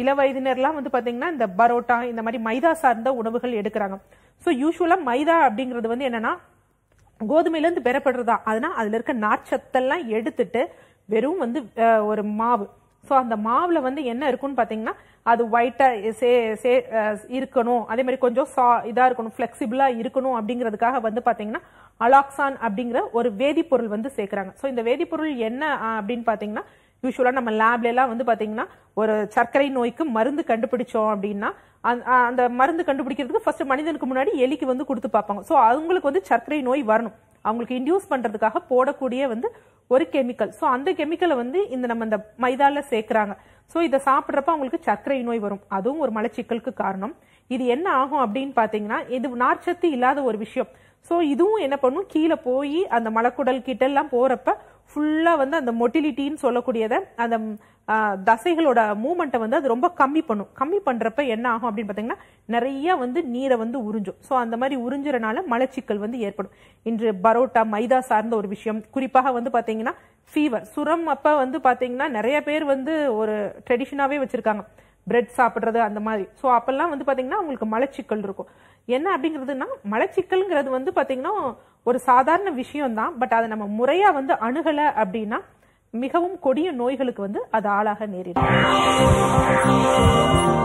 இள வயதினர்லாம் வந்து பார்த்தீங்கன்னா இந்த பரோட்டா இந்த மாதிரி மைதா சார்ந்த உணவுகள் எடுக்கிறாங்க ஸோ யூஸ்வலாக மைதா அப்படிங்கிறது வந்து என்னன்னா கோதுமையிலேருந்து பெறப்படுறதா அதனால் அதில் இருக்க நார்ச்சத்தெல்லாம் எடுத்துட்டு வெறும் வந்து ஒரு மாவு ஸோ அந்த மாவில் வந்து என்ன இருக்குன்னு பார்த்தீங்கன்னா அது ஒயிட்டாக சே சே இருக்கணும் அதே மாதிரி கொஞ்சம் சா இதாக இருக்கணும் ஃப்ளெக்சிபிளாக இருக்கணும் அப்படிங்கிறதுக்காக வந்து பார்த்தீங்கன்னா அலாக்சான் அப்படிங்கிற ஒரு வேதிப்பொருள் வந்து சேர்க்குறாங்க ஸோ இந்த வேதிப்பொருள் என்ன அப்படின்னு பார்த்தீங்கன்னா யூஸ்வலாக நம்ம லேப்லலாம் வந்து பார்த்தீங்கன்னா ஒரு சர்க்கரை நோய்க்கு மருந்து கண்டுபிடிச்சோம் அப்படின்னா அந்த அந்த மருந்து கண்டுபிடிக்கிறதுக்கு ஃபர்ஸ்ட் மனிதனுக்கு முன்னாடி எலிக்கு வந்து கொடுத்து பார்ப்பாங்க ஸோ அவங்களுக்கு வந்து சர்க்கரை நோய் வரணும் அவங்களுக்கு இன்டியூஸ் பண்ணுறதுக்காக போடக்கூடிய வந்து ஒரு கெமிக்கல் ஸோ அந்த கெமிக்கலை வந்து இந்த நம்ம இந்த மைதாவில் சேர்க்குறாங்க ஸோ இதை சாப்பிட்றப்ப அவங்களுக்கு சர்க்கரை நோய் வரும் அதுவும் ஒரு மலச்சிக்கலுக்கு காரணம் இது என்ன ஆகும் அப்படின்னு பார்த்தீங்கன்னா இது நார்ச்சத்து இல்லாத ஒரு விஷயம் ஸோ இதுவும் என்ன பண்ணும் கீழே போய் அந்த மலக்குடல் எல்லாம் போகிறப்ப ஃபுல்லாக வந்து அந்த மொட்டிலிட்டின்னு சொல்லக்கூடியதை அந்த தசைகளோட மூமெண்ட்டை வந்து அது ரொம்ப கம்மி பண்ணும் கம்மி பண்ணுறப்ப என்ன ஆகும் அப்படின்னு பார்த்தீங்கன்னா நிறைய வந்து நீரை வந்து உறிஞ்சும் ஸோ அந்த மாதிரி உறிஞ்சுறனால மலச்சிக்கல் வந்து ஏற்படும் இன்று பரோட்டா மைதா சார்ந்த ஒரு விஷயம் குறிப்பாக வந்து பார்த்தீங்கன்னா ஃபீவர் சுரம் அப்போ வந்து பார்த்தீங்கன்னா நிறைய பேர் வந்து ஒரு ட்ரெடிஷனாகவே வச்சுருக்காங்க பிரெட் சாப்பிட்றது அந்த மாதிரி ஸோ அப்போல்லாம் வந்து பார்த்தீங்கன்னா உங்களுக்கு மலச்சிக்கல் இருக்கும் என்ன அப்படிங்கிறதுனா மலச்சிக்கல்ங்கிறது வந்து பார்த்தீங்கன்னா ஒரு சாதாரண விஷயம்தான் பட் அதை நம்ம முறையாக வந்து அணுகலை அப்படின்னா மிகவும் கொடிய நோய்களுக்கு வந்து அது ஆளாக நேரிடும்